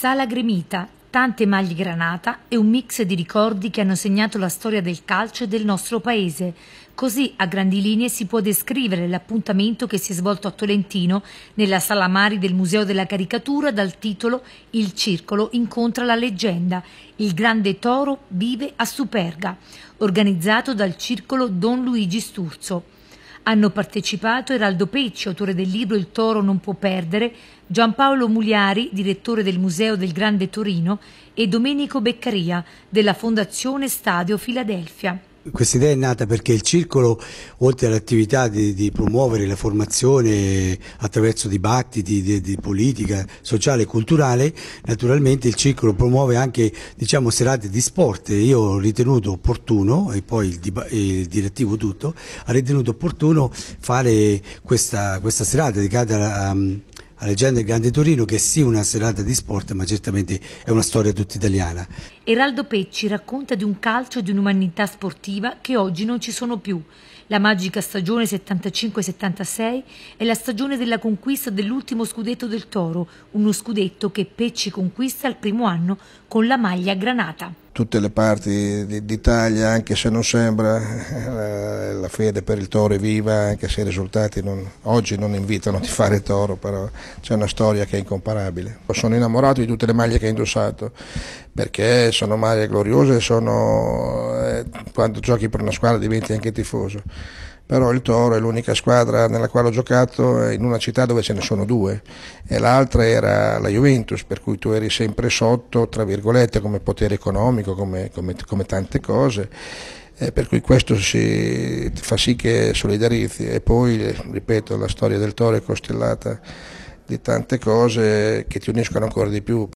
Sala gremita, tante maglie granata e un mix di ricordi che hanno segnato la storia del calcio e del nostro paese. Così a grandi linee si può descrivere l'appuntamento che si è svolto a Tolentino nella Sala Mari del Museo della Caricatura dal titolo Il Circolo incontra la leggenda. Il grande toro vive a Superga, organizzato dal Circolo Don Luigi Sturzo. Hanno partecipato Eraldo Pecci, autore del libro Il toro non può perdere, Giampaolo Muliari, direttore del Museo del Grande Torino, e Domenico Beccaria della Fondazione Stadio Filadelfia. Questa idea è nata perché il circolo, oltre all'attività di, di, promuovere la formazione attraverso dibattiti di, di, politica sociale e culturale, naturalmente il circolo promuove anche diciamo, serate di sport. Io ho ritenuto opportuno, e poi il, il direttivo tutto, ha ritenuto opportuno fare questa, questa serata dedicata a, a Leggende Grande Torino che sì una serata di sport ma certamente è una storia tutta italiana. Eraldo Pecci racconta di un calcio e di un'umanità sportiva che oggi non ci sono più. La magica stagione 75-76 è la stagione della conquista dell'ultimo scudetto del Toro, uno scudetto che Pecci conquista il primo anno con la maglia granata tutte le parti d'Italia, anche se non sembra, eh, la fede per il toro è viva, anche se i risultati non, oggi non invitano di fare toro, però c'è una storia che è incomparabile. Sono innamorato di tutte le maglie che ho indossato, perché sono maglie gloriose, sono, eh, quando giochi per una squadra diventi anche tifoso però il Toro è l'unica squadra nella quale ho giocato in una città dove ce ne sono due e l'altra era la Juventus, per cui tu eri sempre sotto, tra virgolette, come potere economico, come, come, come tante cose. Eh, per cui questo si, fa sì che solidarizzi e poi, ripeto, la storia del Toro è costellata di tante cose che ti uniscono ancora di più.